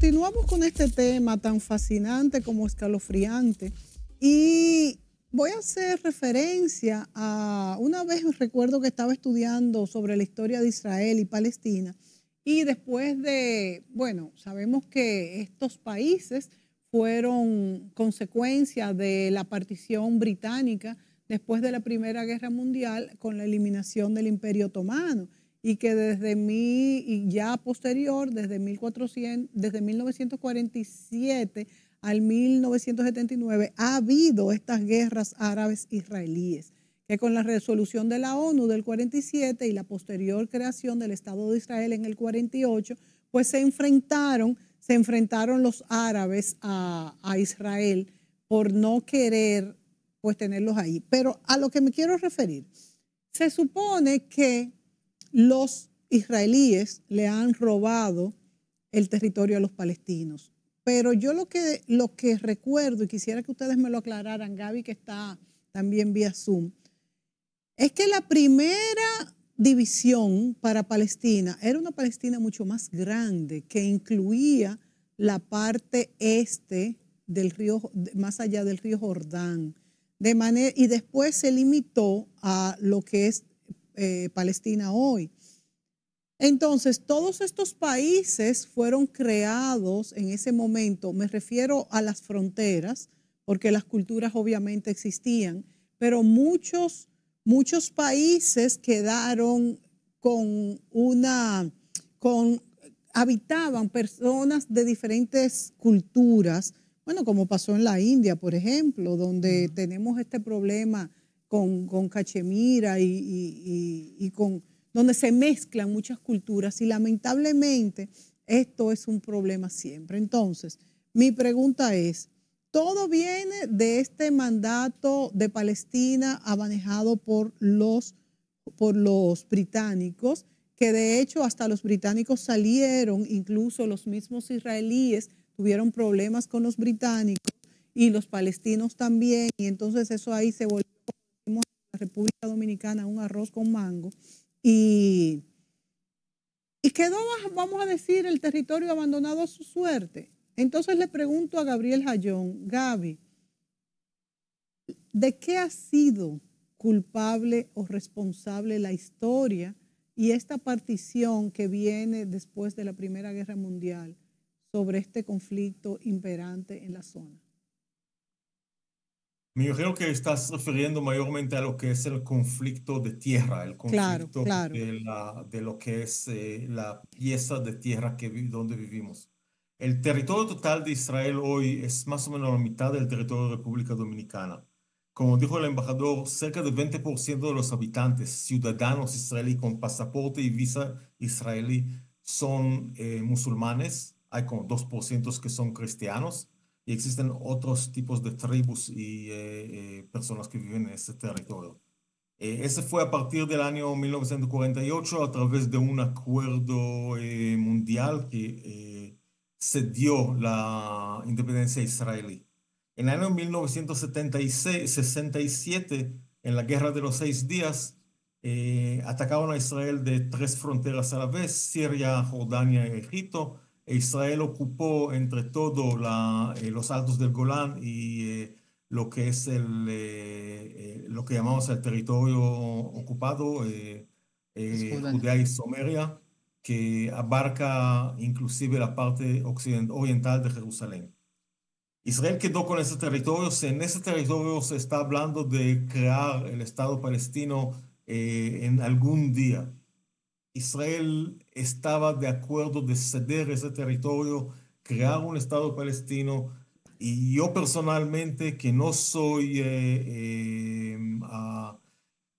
continuamos con este tema tan fascinante como escalofriante y voy a hacer referencia a una vez recuerdo que estaba estudiando sobre la historia de Israel y Palestina y después de, bueno, sabemos que estos países fueron consecuencia de la partición británica después de la Primera Guerra Mundial con la eliminación del Imperio Otomano y que desde mi y ya posterior, desde, 1400, desde 1947 al 1979, ha habido estas guerras árabes israelíes, que con la resolución de la ONU del 47 y la posterior creación del Estado de Israel en el 48, pues se enfrentaron, se enfrentaron los árabes a, Israel por no querer pues tenerlos ahí. Pero a lo que me quiero referir, se supone que los israelíes le han robado el territorio a los palestinos. Pero yo lo que, que recuerdo, y quisiera que ustedes me lo aclararan, Gaby, que está también vía Zoom, es que la primera división para Palestina era una Palestina mucho más grande, que incluía la parte este del río, más allá del río Jordán. y después se limitó a lo que es eh, Palestina hoy. Entonces, todos estos países fueron creados en ese momento, me refiero a las fronteras, porque las culturas obviamente existían, pero muchos, muchos países quedaron con una, con, habitaban personas de diferentes culturas, bueno, como pasó en la India, por ejemplo, donde mm. tenemos este problema con, Cachemira y, con donde se mezclan muchas culturas y lamentablemente esto es un problema siempre. Entonces, mi pregunta es, todo viene de este mandato de Palestina manejado por los, por los británicos, que de hecho hasta los británicos salieron, incluso los mismos israelíes tuvieron problemas con los británicos y los palestinos también, y entonces eso ahí se volvió la República Dominicana un arroz con mango y, y quedó, vamos a decir, el territorio abandonado a su suerte. Entonces le pregunto a Gabriel Jayón, Gaby, ¿de qué ha sido culpable o responsable la historia y esta partición que viene después de la Primera Guerra Mundial sobre este conflicto imperante en la zona? Me imagino que estás refiriendo mayormente a lo que es el conflicto de tierra, el conflicto De, lo que es eh, la pieza de tierra que, donde vivimos. El territorio total de Israel hoy es más o menos la mitad del territorio de República Dominicana. Como dijo el embajador, cerca del 20% de los habitantes, ciudadanos israelíes con pasaporte y visa israelí, son eh, musulmanes. Hay como 2% que son cristianos existen otros tipos de tribus y eh, eh, personas que viven en ese territorio. Eh, ese fue a partir del año 1948 a través de un acuerdo mundial que se dio la independencia israelí. En el año 1967, en la Guerra de los Seis Días, atacaron a Israel de tres fronteras a la vez, Siria, Jordania y Egipto. Israel ocupó entre todo eh, los altos del Golán y eh, lo que es el, eh, lo que llamamos el territorio ocupado, Judea y Someria, que abarca inclusive la parte occidental oriental de Jerusalén. Israel quedó con ese territorio, en ese territorio se está hablando de crear el Estado palestino en algún día. Israel estaba de acuerdo de ceder ese territorio, crear un Estado palestino. Y yo personalmente, que no soy eh, em, ah,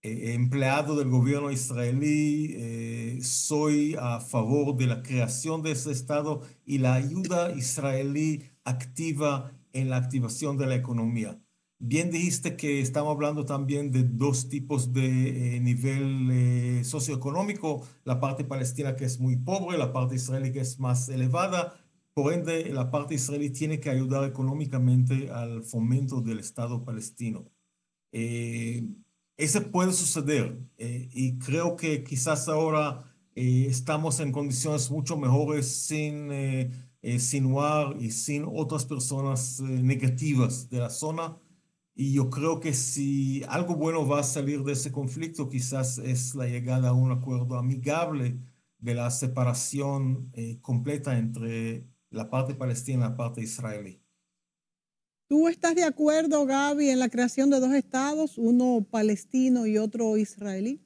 eh, empleado del gobierno israelí, eh, soy a favor de la creación de ese Estado y la ayuda israelí activa en la activación de la economía. Bien dijiste que estamos hablando también de dos tipos de eh, nivel eh, socioeconómico, la parte palestina que es muy pobre, la parte israelí que es más elevada, por ende la parte israelí tiene que ayudar económicamente al fomento del Estado palestino. Eh, ese puede suceder eh, y creo que quizás ahora estamos en condiciones mucho mejores sin Sinuar y sin otras personas negativas de la zona y yo creo que si algo bueno va a salir de ese conflicto, quizás es la llegada a un acuerdo amigable de la separación eh, completa entre la parte palestina y la parte israelí. ¿Tú estás de acuerdo, Gaby, en la creación de dos estados, uno palestino y otro israelí?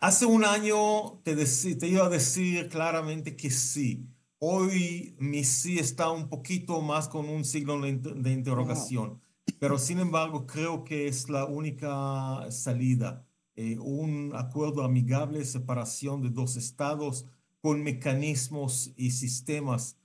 Hace un año te, te iba a decir claramente que sí. Hoy mi sí está un poquito más con un signo de, interrogación. Pero sin embargo, creo que es la única salida. Eh, un acuerdo amigable, separación de dos estados con mecanismos y sistemas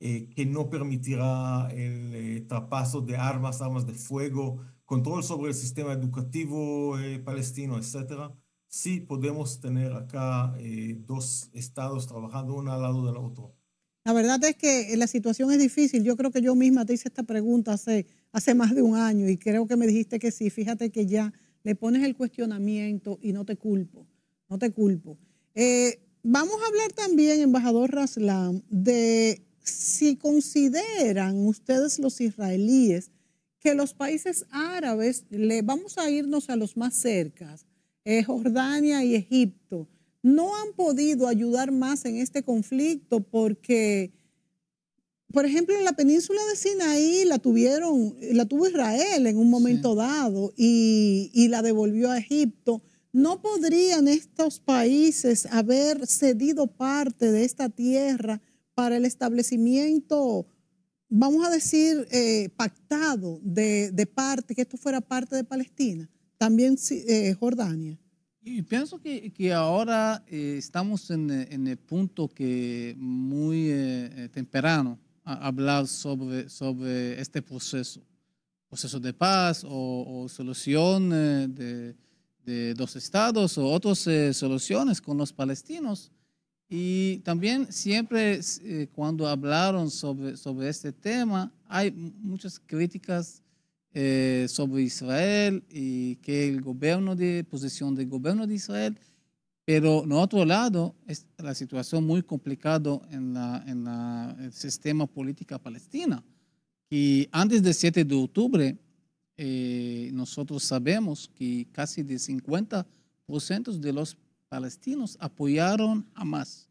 eh, que no permitirá el trapaso eh, traspaso de armas, armas de fuego, control sobre el sistema educativo palestino, etc. Sí podemos tener acá dos estados trabajando uno al lado del otro. La verdad es que la situación es difícil. Yo creo que yo misma te hice esta pregunta hace hace más de un año y creo que me dijiste que sí, fíjate que ya le pones el cuestionamiento y no te culpo, no te culpo. Eh, vamos a hablar también, embajador Raslam, de si consideran ustedes los israelíes que los países árabes, le, vamos a irnos a los más cercas, eh, Jordania y Egipto, no han podido ayudar más en este conflicto porque por ejemplo, en la península de Sinaí la tuvieron, la tuvo Israel en un momento dado y, la devolvió a Egipto. ¿No podrían estos países haber cedido parte de esta tierra para el establecimiento, vamos a decir, eh, pactado de, parte, que esto fuera parte de Palestina, también eh, Jordania? Y pienso que, ahora eh, estamos en, el punto que muy temprano hablar sobre, este proceso, proceso de paz o, solución de, de, dos estados o otras eh, soluciones con los palestinos. Y también siempre eh, cuando hablaron sobre, este tema, hay muchas críticas eh, sobre Israel y que el gobierno de posición del gobierno de Israel pero, no otro lado, es la situación muy complicada en, la, en el sistema política palestina. Y antes del 7 de octubre, eh, nosotros sabemos que casi de 50% de los palestinos apoyaron Hamas,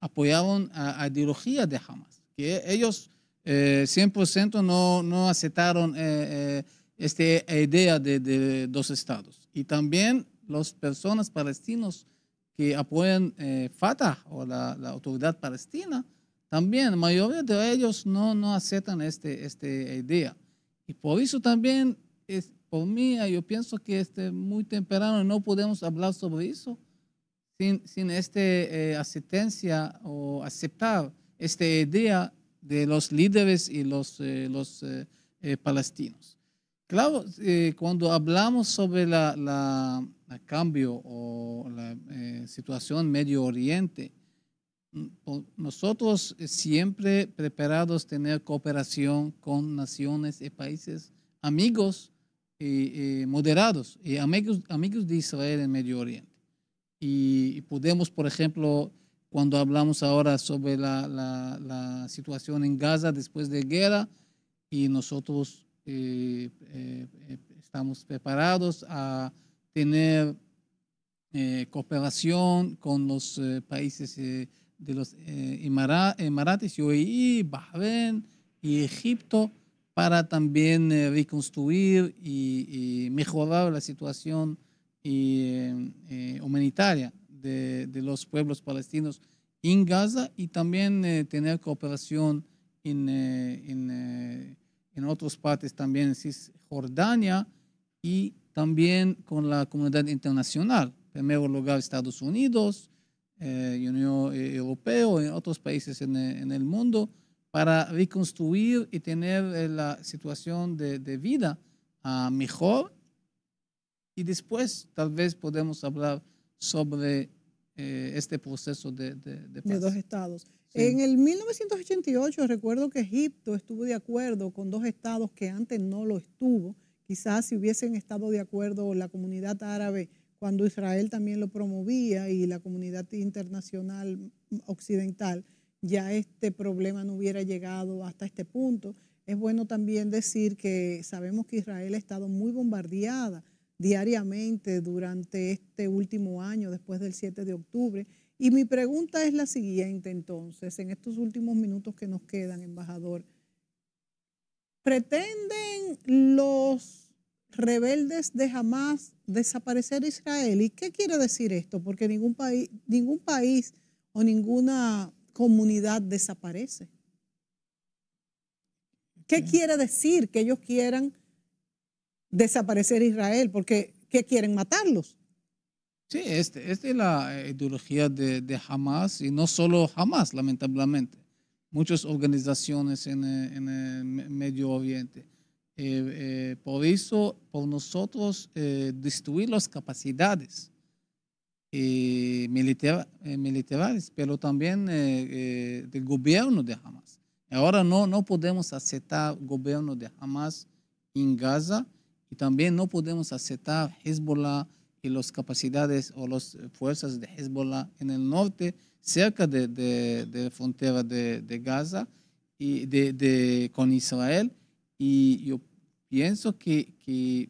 apoyaron a, ideología de Hamas, que ellos 100% eh, no, no, aceptaron eh, esta idea de, dos estados. Y también las personas palestinos que apoyan eh, Fatah o la, autoridad palestina, también la mayoría de ellos no, no aceptan esta este idea. Y por eso también, es, por mí, yo pienso que es este, muy temprano no podemos hablar sobre eso sin, sin esta eh, asistencia o aceptar esta idea de los líderes y los, eh, los eh, palestinos. Claro, cuando hablamos sobre la, el cambio o la eh, situación Medio Oriente, mm, nosotros eh, siempre preparados tener cooperación con naciones y países amigos y, moderados y amigos, amigos de Israel en Medio Oriente. Y, podemos, por ejemplo, cuando hablamos ahora sobre la, situación en Gaza después de guerra, y nosotros eh, eh, estamos preparados a tener eh, cooperación con los eh, países eh, de los Emiratos, e, Bahrein y Egipto para también reconstruir y, mejorar la situación humanitaria de, los pueblos palestinos en Gaza y también tener cooperación en, en, otras partes también, en Cisjordania y también con la comunidad internacional. En primer lugar, Estados Unidos, eh, Unión eh, Europea y otros países eh, en, el mundo para reconstruir y tener la situación de, vida ah, mejor. Y después tal vez podemos hablar sobre este proceso de, de, paz. de dos estados. En el 1988 recuerdo que Egipto estuvo de acuerdo con dos estados que antes no lo estuvo Quizás si hubiesen estado de acuerdo la comunidad árabe cuando Israel también lo promovía y la comunidad internacional occidental, ya este problema no hubiera llegado hasta este punto. Es bueno también decir que sabemos que Israel ha estado muy bombardeada diariamente durante este último año, después del 7 de octubre. Y mi pregunta es la siguiente entonces, en estos últimos minutos que nos quedan, embajador pretenden los rebeldes de Hamas desaparecer Israel. ¿Y qué quiere decir esto? Porque ningún país, ningún país o ninguna comunidad desaparece. ¿Qué quiere decir que ellos quieran desaparecer Israel? Porque ¿qué quieren matarlos? Sí, esta este es la eh, ideología de, de Hamas y no solo Hamas, lamentablemente muchas organizaciones en, en el Medio Oriente. Eh, eh, por eso, por nosotros, eh, destruir las capacidades militares, pero también del gobierno de Hamas. Ahora no, no podemos aceptar gobierno de Hamas en Gaza y también no podemos aceptar Hezbollah y las capacidades o las fuerzas de Hezbollah en el norte cerca de, de, de frontera de, Gaza y de, con Israel. Y yo pienso que,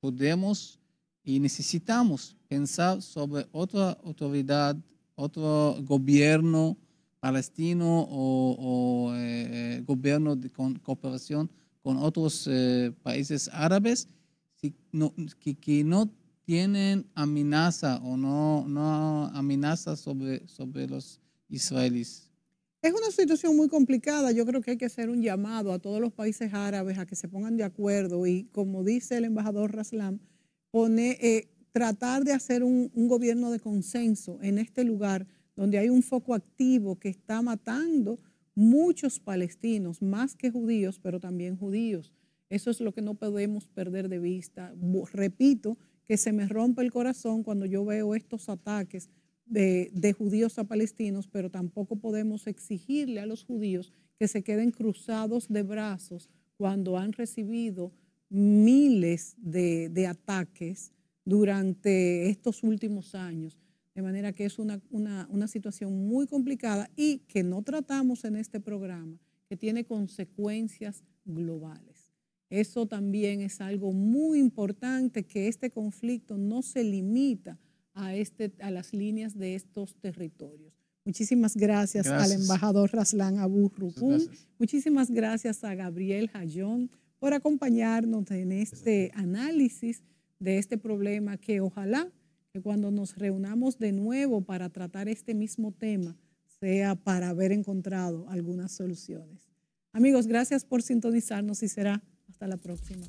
podemos y necesitamos pensar sobre otra autoridad, otro gobierno palestino o, eh, gobierno de cooperación con otros eh, países árabes si no, que no tienen amenaza o no, no amenaza sobre, sobre los israelíes? Es una situación muy complicada. Yo creo que hay que hacer un llamado a todos los países árabes a que se pongan de acuerdo y, como dice el embajador Raslam, pone, eh, tratar de hacer un, un gobierno de consenso en este lugar donde hay un foco activo que está matando muchos palestinos, más que judíos, pero también judíos. Eso es lo que no podemos perder de vista. Repito, que se me rompe el corazón cuando yo veo estos ataques de, judíos a palestinos, pero tampoco podemos exigirle a los judíos que se queden cruzados de brazos cuando han recibido miles de, ataques durante estos últimos años. De manera que es una situación muy complicada y que no tratamos en este programa, que tiene consecuencias globales. Eso también es algo muy importante, que este conflicto no se limita a, este, a las líneas de estos territorios. Muchísimas gracias, al embajador Raslan Abu Rukun. Muchísimas gracias a Gabriel Jayón por acompañarnos en este análisis de este problema que ojalá que cuando nos reunamos de nuevo para tratar este mismo tema sea para haber encontrado algunas soluciones. Amigos, gracias por sintonizarnos y será hasta la próxima.